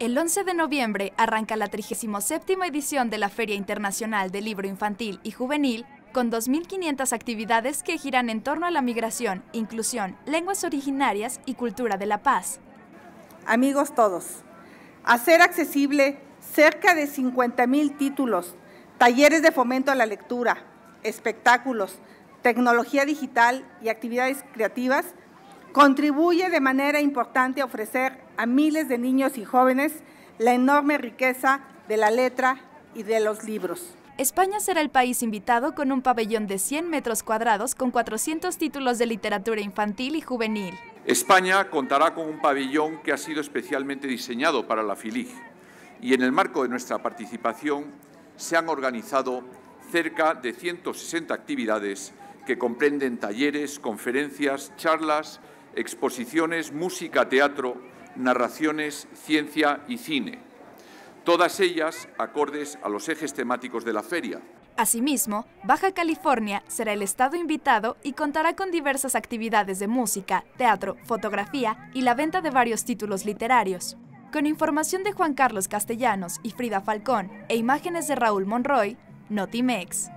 El 11 de noviembre arranca la 37 edición de la Feria Internacional del Libro Infantil y Juvenil con 2.500 actividades que giran en torno a la migración, inclusión, lenguas originarias y cultura de la paz. Amigos todos, hacer accesible cerca de 50.000 títulos, talleres de fomento a la lectura, espectáculos, tecnología digital y actividades creativas contribuye de manera importante a ofrecer a miles de niños y jóvenes la enorme riqueza de la letra y de los libros. España será el país invitado con un pabellón de 100 metros cuadrados con 400 títulos de literatura infantil y juvenil. España contará con un pabellón que ha sido especialmente diseñado para la FILIG y en el marco de nuestra participación se han organizado cerca de 160 actividades que comprenden talleres, conferencias, charlas exposiciones, música, teatro, narraciones, ciencia y cine. Todas ellas acordes a los ejes temáticos de la feria. Asimismo, Baja California será el estado invitado y contará con diversas actividades de música, teatro, fotografía y la venta de varios títulos literarios. Con información de Juan Carlos Castellanos y Frida Falcón e imágenes de Raúl Monroy, Notimex.